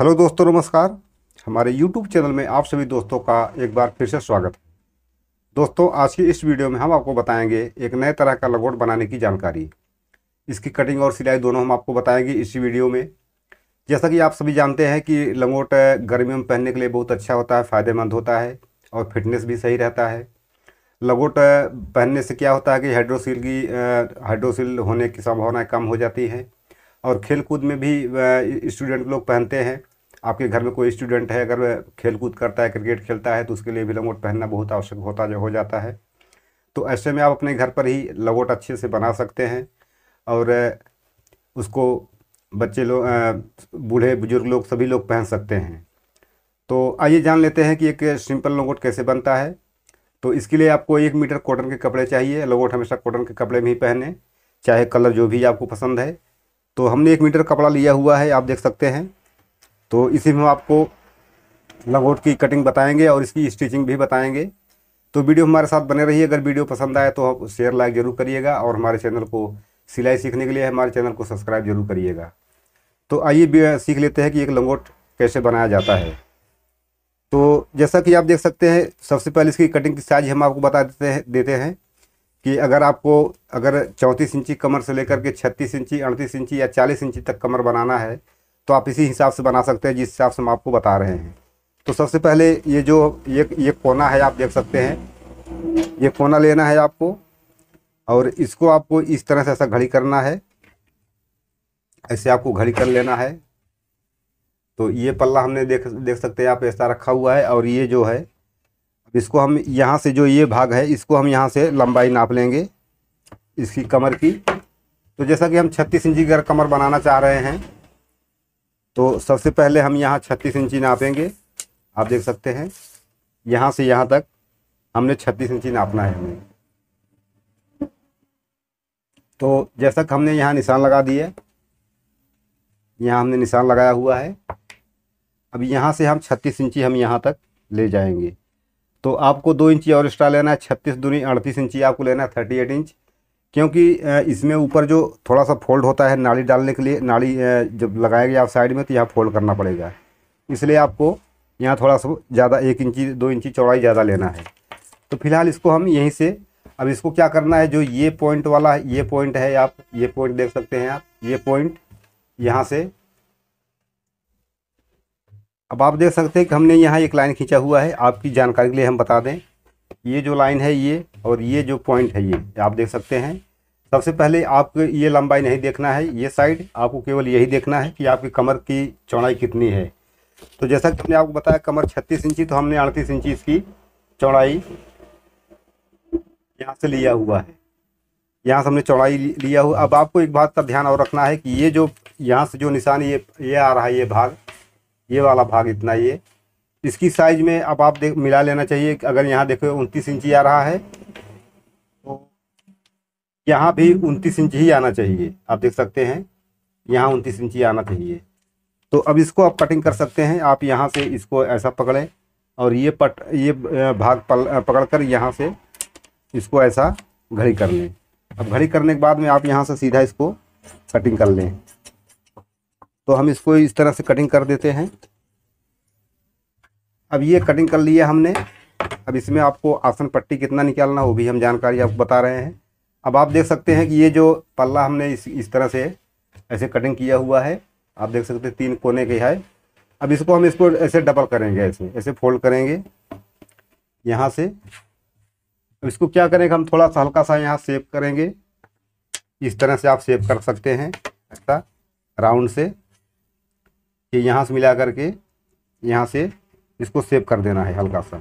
hello दोस्तों नमस्कार हमारे यूट्यूब चैनल में आप सभी दोस्तों का एक बार फिर से स्वागत है दोस्तों आज की इस वीडियो में हम आपको बताएंगे एक नए तरह का लगोट बनाने की जानकारी इसकी कटिंग और सिलाई दोनों हम आपको बताएंगे इसी वीडियो में जैसा कि आप सभी जानते हैं कि लंगोट गर्मियों में पहनने के लिए बहुत अच्छा होता है फ़ायदेमंद होता है और फिटनेस भी सही रहता है लंगोट पहनने से क्या होता है कि हाइड्रोसिल की हाइड्रोसिल होने की संभावनाएँ कम हो जाती हैं और खेलकूद में भी स्टूडेंट लोग पहनते हैं आपके घर में कोई स्टूडेंट है अगर खेलकूद करता है क्रिकेट खेलता है तो उसके लिए भी लंगोट पहनना बहुत आवश्यक होता हो जाता है तो ऐसे में आप अपने घर पर ही लंगोट अच्छे से बना सकते हैं और उसको बच्चे लोग बूढ़े बुजुर्ग लोग सभी लोग पहन सकते हैं तो आइए जान लेते हैं कि एक सिंपल लंगोट कैसे बनता है तो इसके लिए आपको एक मीटर कॉटन के कपड़े चाहिए लंगोट हमेशा कॉटन के कपड़े में ही पहने चाहे कलर जो भी आपको पसंद है तो हमने एक मीटर कपड़ा लिया हुआ है आप देख सकते हैं तो इसी में हम आपको लंगोट की कटिंग बताएंगे और इसकी स्टिचिंग भी बताएंगे तो वीडियो हमारे साथ बने रहिए अगर वीडियो पसंद आए तो आप शेयर लाइक ज़रूर करिएगा और हमारे चैनल को सिलाई सीखने के लिए हमारे चैनल को सब्सक्राइब जरूर करिएगा तो आइए सीख लेते हैं कि एक लंगोट कैसे बनाया जाता है तो जैसा कि आप देख सकते हैं सबसे पहले इसकी कटिंग की साइज हम आपको बता देते हैं देते हैं कि अगर आपको अगर चौंतीस इंची कमर से लेकर के छत्तीस इंची अड़तीस इंची या चालीस इंची तक कमर बनाना है तो आप इसी हिसाब से बना सकते हैं जिस हिसाब से हम आपको बता रहे हैं तो सबसे पहले ये जो ये ये कोना है आप देख सकते हैं ये कोना लेना है आपको और इसको आपको इस तरह से ऐसा घड़ी करना है ऐसे आपको घड़ी कर लेना है तो ये पल्ला हमने देख देख सकते हैं आप ऐसा रखा हुआ है और ये जो है इसको हम यहाँ से जो ये भाग है इसको हम यहाँ से लंबाई नाप लेंगे इसकी कमर की तो जैसा कि हम 36 इंची की कमर बनाना चाह रहे हैं तो सबसे पहले हम यहाँ 36 इंची नापेंगे आप देख सकते हैं यहाँ से यहाँ तक हमने 36 इंची नापना है हमें तो जैसा कि हमने यहाँ निशान लगा दिया यहाँ हमने निशान लगाया हुआ है अब यहाँ से हम 36 इंची हम यहाँ तक ले जाएंगे तो आपको दो इंची और एक्स्ट्रा लेना है छत्तीस दूनी अड़तीस इंची आपको लेना है थर्टी एट इंच क्योंकि इसमें ऊपर जो थोड़ा सा फोल्ड होता है नाली डालने के लिए नाली जब लगाएंगे आप साइड में तो यहाँ फोल्ड करना पड़ेगा इसलिए आपको यहाँ थोड़ा सा ज़्यादा एक इंची दो इंची चौड़ाई ज़्यादा लेना है तो फिलहाल इसको हम यहीं से अब इसको क्या करना है जो ये पॉइंट वाला ये पॉइंट है आप ये पॉइंट देख सकते हैं आप ये पॉइंट यहाँ से अब आप देख सकते हैं कि हमने यहाँ एक लाइन खींचा हुआ है आपकी जानकारी के लिए हम बता दें ये जो लाइन है ये और ये जो पॉइंट है ये आप देख सकते हैं सबसे पहले आपको ये लंबाई नहीं देखना है ये साइड आपको केवल यही देखना है कि आपकी कमर की चौड़ाई कितनी है तो जैसा कि हमने आपको बताया कमर 36 इंची तो हमने 38 इंची इसकी चौड़ाई यहाँ से लिया हुआ है यहाँ से हमने चौड़ाई लिया हुआ अब आपको एक बात का ध्यान और रखना है कि ये जो यहाँ से जो निशान ये ये आ रहा है ये भाग ये वाला भाग इतना ये इसकी साइज में अब आप देख मिला लेना चाहिए अगर यहाँ देखो उनतीस इंची आ रहा है तो यहाँ भी उनतीस इंच ही आना चाहिए आप देख सकते हैं यहाँ उनतीस इंची आना चाहिए तो अब इसको आप कटिंग कर सकते हैं आप यहाँ से इसको ऐसा पकड़ें और ये पट ये भाग पकड़ कर यहाँ से इसको ऐसा घड़ी कर लें अब घड़ी करने के बाद में आप यहाँ से सीधा इसको कटिंग कर लें तो हम इसको इस तरह से कटिंग कर देते हैं अब ये कटिंग कर लिया हमने अब इसमें आपको आसन पट्टी कितना निकालना वो भी हम जानकारी आपको बता रहे हैं अब आप देख सकते हैं कि ये जो पल्ला हमने इस इस तरह से ऐसे कटिंग किया हुआ है आप देख सकते हैं तीन कोने के है अब इसको हम इसको ऐसे डबल करेंगे ऐसे ऐसे फोल्ड करेंगे यहाँ से अब इसको क्या करेंगे हम थोड़ा सा हल्का सा यहाँ सेप करेंगे इस तरह से आप सेप कर सकते हैं ऐसा राउंड से कि यहाँ से मिला करके यहाँ से इसको सेव कर देना है हल्का सा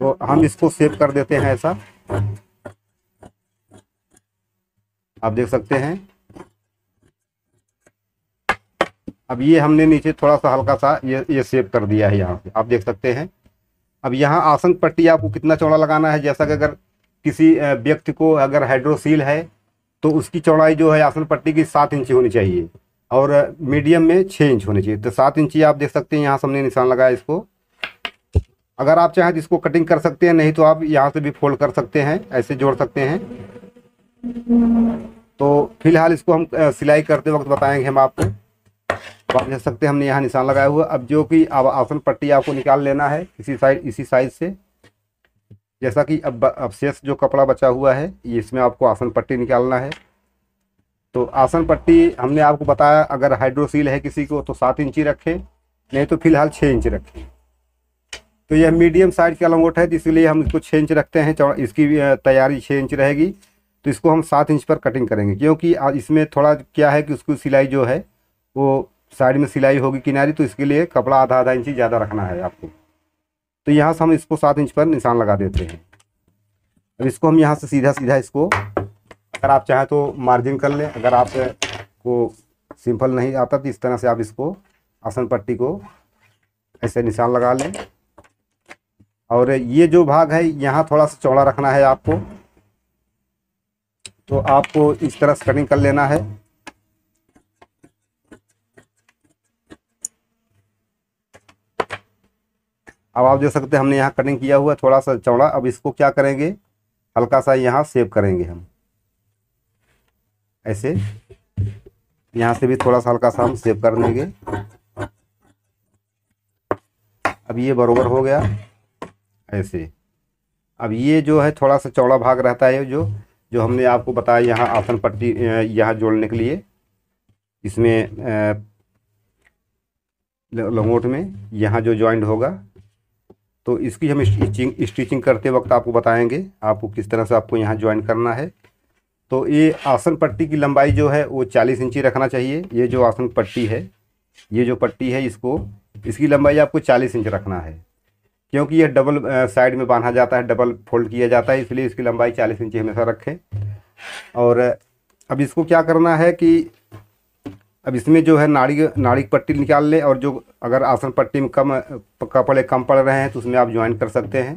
तो हम इसको सेव कर देते हैं ऐसा आप देख सकते हैं अब ये हमने नीचे थोड़ा सा हल्का सा ये ये सेव कर दिया है यहाँ से आप देख सकते हैं अब यहाँ आसन पट्टी आपको कितना चौड़ा लगाना है जैसा कि अगर किसी व्यक्ति को अगर हाइड्रोसील है तो उसकी चौड़ाई जो है आसन पट्टी की सात इंची होनी चाहिए और मीडियम में छः इंच होनी चाहिए तो सात इंची आप देख सकते हैं यहाँ सामने निशान लगाया इसको अगर आप चाहें तो इसको कटिंग कर सकते हैं नहीं तो आप यहाँ से भी फोल्ड कर सकते हैं ऐसे जोड़ सकते हैं तो फिलहाल इसको हम सिलाई करते वक्त बताएंगे हम आपको तो आप देख सकते हैं हमने यहाँ निशान लगाया हुआ अब जो कि अब आसन पट्टी आपको निकाल लेना है इसी साइड इसी साइज से जैसा कि अब अब शेष जो कपड़ा बचा हुआ है इसमें आपको आसन पट्टी निकालना है तो आसन पट्टी हमने आपको बताया अगर हाइड्रोसील है किसी को तो सात इंची रखें नहीं तो फिलहाल छः इंच रखें तो यह मीडियम साइज का लंगोट है जिसके हम इसको छः इंच रखते हैं इसकी तैयारी छः इंच रहेगी तो इसको हम सात इंच पर कटिंग करेंगे क्योंकि इसमें थोड़ा क्या है कि उसकी सिलाई जो है वो साइड में सिलाई होगी किनारी तो इसके लिए कपड़ा आधा आधा इंची ज़्यादा रखना है आपको तो यहाँ से हम इसको सात इंच पर निशान लगा देते हैं अब इसको हम यहाँ से सीधा सीधा इसको अगर आप चाहें तो मार्जिन कर लें अगर आप को सिंपल नहीं आता तो इस तरह से आप इसको आसन पट्टी को ऐसे निशान लगा लें और ये जो भाग है यहाँ थोड़ा सा चौड़ा रखना है आपको तो आपको इस तरह से कटिंग कर लेना है अब आप देख सकते हैं हमने यहाँ कटिंग किया हुआ है थोड़ा सा चौड़ा अब इसको क्या करेंगे हल्का सा यहाँ सेव करेंगे हम ऐसे यहाँ से भी थोड़ा सा हल्का सा हम सेव कर देंगे अब ये बरोबर हो गया ऐसे अब ये जो है थोड़ा सा चौड़ा भाग रहता है जो जो हमने आपको बताया यहाँ आसन पट्टी यहाँ जोड़ने के लिए इसमें लंगोट में यहाँ जो ज्वाइंट होगा तो इसकी हम स्टिचिंग स्टिचिंग करते वक्त आपको बताएंगे आपको किस तरह से आपको यहाँ ज्वाइन करना है तो ये आसन पट्टी की लंबाई जो है वो चालीस इंची रखना चाहिए ये जो आसन पट्टी है ये जो पट्टी है इसको इसकी लंबाई आपको चालीस इंच रखना है क्योंकि यह डबल साइड में बांधा जाता है डबल फोल्ड किया जाता है इसलिए इसकी लंबाई चालीस इंची हमेशा रखें और अब इसको क्या करना है कि अब इसमें जो है नाड़ी नाड़ी की पट्टी निकाल लें और जो अगर आसन पट्टी में कम कपड़े कम पड़ रहे हैं तो उसमें आप ज्वाइन कर सकते हैं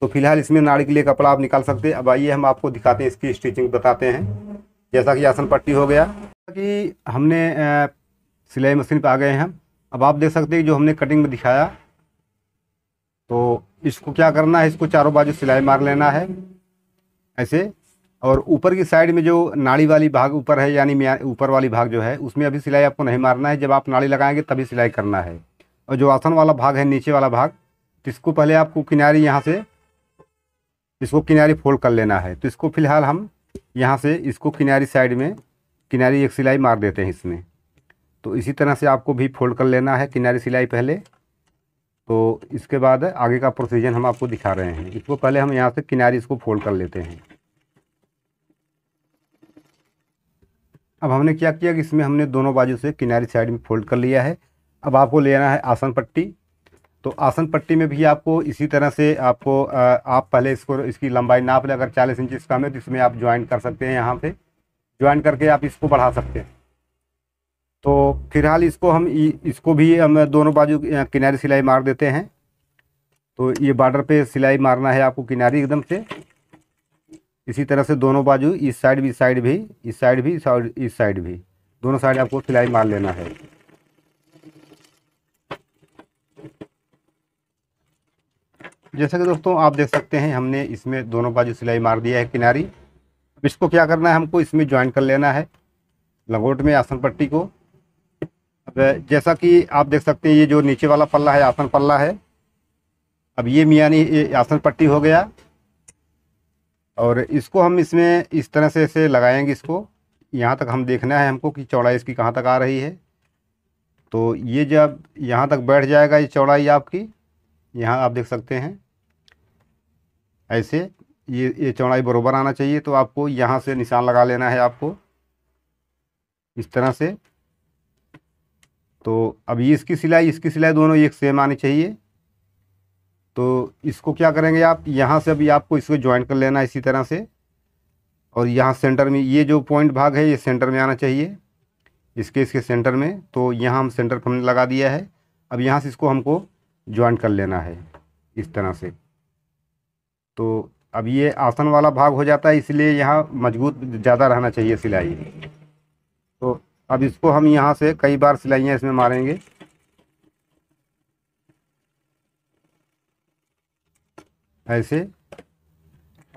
तो फिलहाल इसमें नाड़ी के लिए कपड़ा आप निकाल सकते हैं अब आइए हम आपको दिखाते हैं इसकी स्टिचिंग बताते हैं जैसा कि आसन पट्टी हो गया कि हमने सिलाई मशीन पर आ गए हैं अब आप देख सकते हैं जो हमने कटिंग में दिखाया तो इसको क्या करना है इसको चारों बाजू सिलाई मार लेना है ऐसे और ऊपर की साइड में जो नाड़ी वाली भाग ऊपर है यानी ऊपर वाली भाग जो है उसमें अभी सिलाई आपको नहीं मारना है जब आप नाड़ी लगाएंगे तभी सिलाई करना है और जो आसन वाला भाग है नीचे वाला भाग तो इसको पहले आपको किनारे यहाँ से इसको किनारे फोल्ड कर लेना है तो इसको फिलहाल हम यहाँ से इसको किनारी साइड में किनारी एक सिलाई मार देते हैं इसमें तो इसी तरह से आपको भी फोल्ड कर लेना है किनारी सिलाई पहले तो इसके बाद आगे का प्रोसीजर हम आपको दिखा रहे हैं इसको पहले हम यहाँ से किनारी इसको फोल्ड कर लेते हैं अब हमने क्या किया कि इसमें हमने दोनों बाजू से किनारी साइड में फोल्ड कर लिया है अब आपको लेना है आसन पट्टी तो आसन पट्टी में भी आपको इसी तरह से आपको आप पहले इसको इसकी लंबाई नाप लें अगर चालीस इंच इसका है तो इसमें आप ज्वाइन कर सकते हैं यहाँ पे ज्वाइन करके आप इसको बढ़ा सकते हैं तो फिलहाल इसको हम इसको भी हम दोनों बाजू किनारे सिलाई मार देते हैं तो ये बॉर्डर पे सिलाई मारना है आपको किनारी एकदम से इसी तरह से दोनों बाजू इस साइड भी साइड भी इस साइड भी इस साइड भी दोनों साइड आपको सिलाई मार लेना है जैसा कि दोस्तों आप देख सकते हैं हमने इसमें दोनों बाजू सिलाई मार दिया है किनारी अब इसको क्या करना है हमको इसमें ज्वाइन कर लेना है लंगोट में आसन पट्टी को अब जैसा कि आप देख सकते हैं ये जो नीचे वाला पल्ला है आसन पल्ला है अब ये मियानी आसन पट्टी हो गया और इसको हम इसमें इस तरह से ऐसे लगाएंगे इसको यहाँ तक हम देखना है हमको कि चौड़ाई इसकी कहाँ तक आ रही है तो ये जब यहाँ तक बैठ जाएगा ये चौड़ाई आपकी यहाँ आप देख सकते हैं ऐसे ये ये चौड़ाई बरोबर आना चाहिए तो आपको यहाँ से निशान लगा लेना है आपको इस तरह से तो अब ये इसकी सिलाई इसकी सिलाई दोनों एक सेम आनी चाहिए तो इसको क्या करेंगे आप यहाँ से अभी आपको इसको ज्वाइन कर लेना इसी तरह से और यहाँ सेंटर में ये जो पॉइंट भाग है ये सेंटर में आना चाहिए इसके इसके सेंटर में तो यहाँ हम सेंटर पर हमने लगा दिया है अब यहाँ से इसको हमको ज्वाइन कर लेना है इस तरह से तो अब ये आसन वाला भाग हो जाता है इसलिए यहाँ मजबूत ज़्यादा रहना चाहिए सिलाई तो अब इसको हम यहाँ से कई बार सिलाइयाँ इसमें मारेंगे ऐसे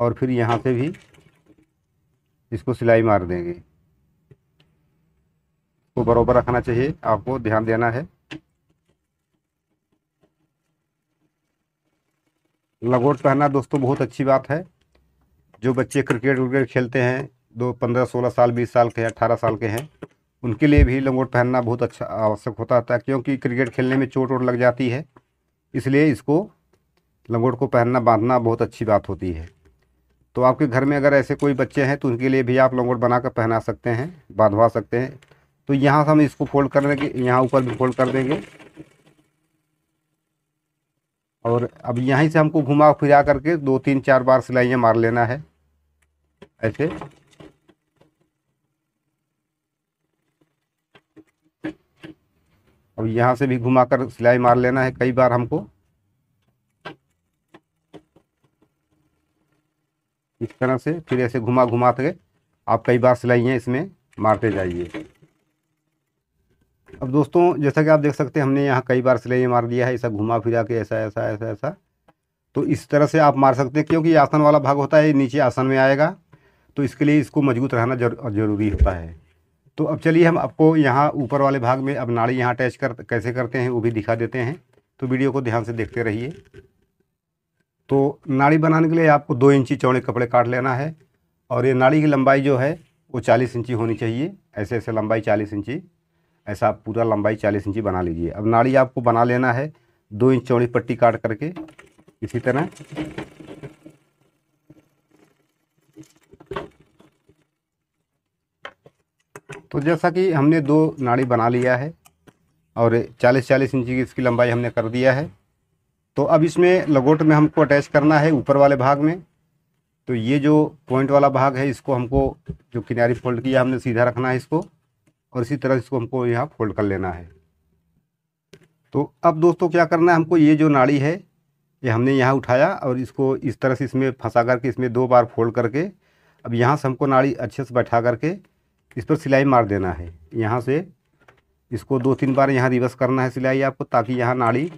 और फिर यहाँ से भी इसको सिलाई मार देंगे इसको बराबर रखना चाहिए आपको ध्यान देना है लगोट पहनना दोस्तों बहुत अच्छी बात है जो बच्चे क्रिकेट विकेट खेलते हैं दो पंद्रह सोलह साल बीस साल के हैं अठारह साल के हैं उनके लिए भी लंगोट पहनना बहुत अच्छा आवश्यक होता था क्योंकि क्रिकेट खेलने में चोट वोट लग जाती है इसलिए इसको लंगोट को पहनना बांधना बहुत अच्छी बात होती है तो आपके घर में अगर ऐसे कोई बच्चे हैं तो उनके लिए भी आप लंगोट बनाकर पहना सकते हैं बांधवा सकते हैं तो यहाँ से हम इसको फोल्ड कर लेंगे यहाँ ऊपर भी फोल्ड कर देंगे और अब यहीं से हमको घुमा फिरा करके दो तीन चार बार सिलाइयाँ मार लेना है ऐसे अब यहाँ से भी घुमा कर सिलाई मार लेना है कई बार हमको इस तरह से फिर ऐसे घुमा घुमा के आप कई बार सिलाइयाँ इसमें मारते जाइए अब दोस्तों जैसा कि आप देख सकते हैं हमने यहाँ कई बार सिलाइयाँ मार दिया है ऐसा घुमा फिरा के ऐसा ऐसा ऐसा ऐसा तो इस तरह से आप मार सकते हैं क्योंकि आसन वाला भाग होता है नीचे आसन में आएगा तो इसके लिए इसको मजबूत रहना ज़रूरी होता है तो अब चलिए हम आपको यहाँ ऊपर वाले भाग में अब नाड़ी यहाँ अटैच कर कैसे करते हैं वो भी दिखा देते हैं तो वीडियो को ध्यान से देखते रहिए तो नाड़ी बनाने के लिए आपको दो इंची चौड़े कपड़े काट लेना है और ये नाड़ी की लंबाई जो है वो चालीस इंची होनी चाहिए ऐसे ऐसे लंबाई चालीस इंची ऐसा आप पूरा लंबाई चालीस इंची बना लीजिए अब नाड़ी आपको बना लेना है दो इंच चौड़ी पट्टी काट करके इसी तरह तो जैसा कि हमने दो नाड़ी बना लिया है और चालीस चालीस इंची की इसकी लंबाई हमने कर दिया है तो अब इसमें लगोट में हमको अटैच करना है ऊपर वाले भाग में तो ये जो पॉइंट वाला भाग है इसको हमको जो किनारी फोल्ड किया हमने सीधा रखना है इसको और इसी तरह इसको हमको यहाँ फोल्ड कर लेना है तो अब दोस्तों क्या करना है हमको ये जो नाड़ी है ये हमने यहाँ उठाया और इसको इस तरह से इसमें फंसा करके इसमें दो बार फोल्ड करके अब यहाँ से हमको नाड़ी अच्छे से बैठा करके इस पर सिलाई मार देना है यहाँ से इसको दो तीन बार यहाँ रिवर्स करना है सिलाई आपको ताकि यहाँ नाड़ी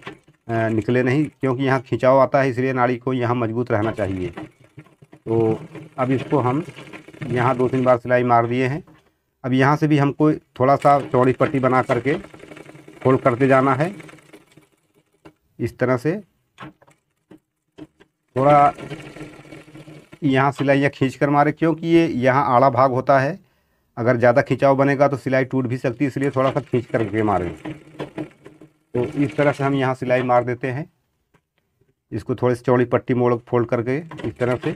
निकले नहीं क्योंकि यहाँ खिंचाव आता है इसलिए नाड़ी को यहाँ मजबूत रहना चाहिए तो अब इसको हम यहाँ दो तीन बार सिलाई मार दिए हैं अब यहाँ से भी हमको थोड़ा सा चौड़ी पट्टी बना करके फोल्ड करते जाना है इस तरह से थोड़ा यहाँ सिलाइयाँ खींच कर मारे क्योंकि ये यहाँ आड़ा भाग होता है अगर ज़्यादा खिंचाव बनेगा तो सिलाई टूट भी सकती है इसलिए थोड़ा सा खींच करके मारें तो इस तरह से हम यहाँ सिलाई मार देते हैं इसको थोड़ी सी चौड़ी पट्टी मोड़ फोल्ड करके इस तरह से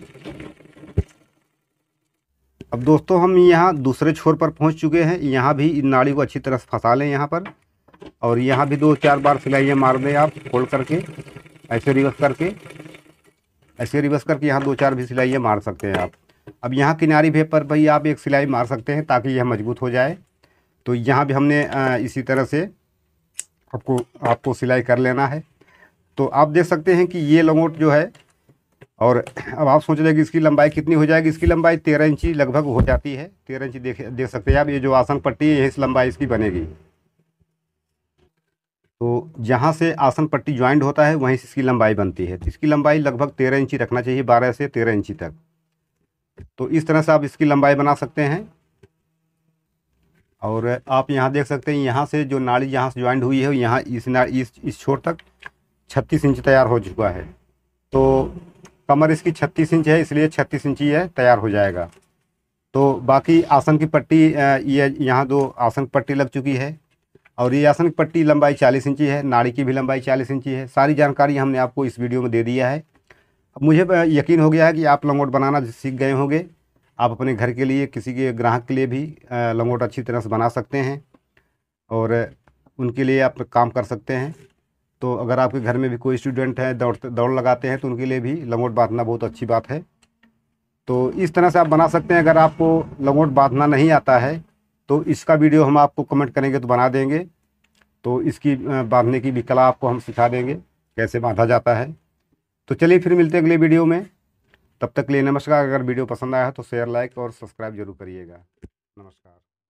अब दोस्तों हम यहाँ दूसरे छोर पर पहुँच चुके हैं यहाँ भी नाड़ी को अच्छी तरह से फंसा लें यहाँ पर और यहाँ भी दो चार बार सिलाइयाँ मार दें आप फोल्ड करके ऐसे रिवर्स करके ऐसे रिवर्स करके यहाँ दो चार भी सिलाइयाँ मार सकते हैं आप अब यहाँ किनारी भी पर भाई आप एक सिलाई मार सकते हैं ताकि यह मजबूत हो जाए तो यहाँ भी हमने इसी तरह से आपको आपको सिलाई कर लेना है तो आप देख सकते हैं कि ये लंगोट जो है और अब आप सोच रहे कि इसकी लंबाई कितनी हो जाएगी इसकी लंबाई तेरह इंची लगभग हो जाती है तेरह इंची देख देख सकते हैं आप ये जो आसन पट्टी है इस लंबाई इसकी बनेगी तो जहाँ से आसन पट्टी ज्वाइंट होता है वहीं से इसकी लंबाई बनती है तो इसकी लंबाई लगभग तेरह इंची रखना चाहिए बारह से तेरह इंची तक तो इस तरह से आप इसकी लंबाई बना सकते हैं और आप यहाँ देख सकते हैं यहाँ से जो नाली यहाँ से ज्वाइंट हुई है यहाँ इस ना इस इस छोर तक छत्तीस इंच तैयार हो चुका है तो कमर इसकी छत्तीस इंच है इसलिए छत्तीस इंच ही है तैयार हो जाएगा तो बाकी आसन की पट्टी ये यहाँ दो आसन की पट्टी लग चुकी है और ये आसन की पट्टी लंबाई चालीस इंची है नाड़ी की भी लंबाई चालीस इंची है सारी जानकारी हमने आपको इस वीडियो में दे दिया है मुझे यकीन हो गया है कि आप लंगोट बनाना सीख गए होंगे आप अपने घर के लिए किसी के ग्राहक के लिए भी लंगोट अच्छी तरह से बना सकते हैं और उनके लिए आप काम कर सकते हैं तो अगर आपके घर में भी कोई स्टूडेंट है दौड़ दौड़ लगाते हैं तो उनके लिए भी लंगोट बांधना बहुत अच्छी बात है तो इस तरह से आप बना सकते हैं अगर आपको लंगोट बांधना नहीं आता है तो इसका वीडियो हम आपको कमेंट करेंगे तो बना देंगे तो इसकी बांधने की भी कला आपको हम सिखा देंगे कैसे बांधा जाता है तो चलिए फिर मिलते हैं अगले वीडियो में तब तक के लिए नमस्कार अगर वीडियो पसंद आया है तो शेयर लाइक और सब्सक्राइब जरूर करिएगा नमस्कार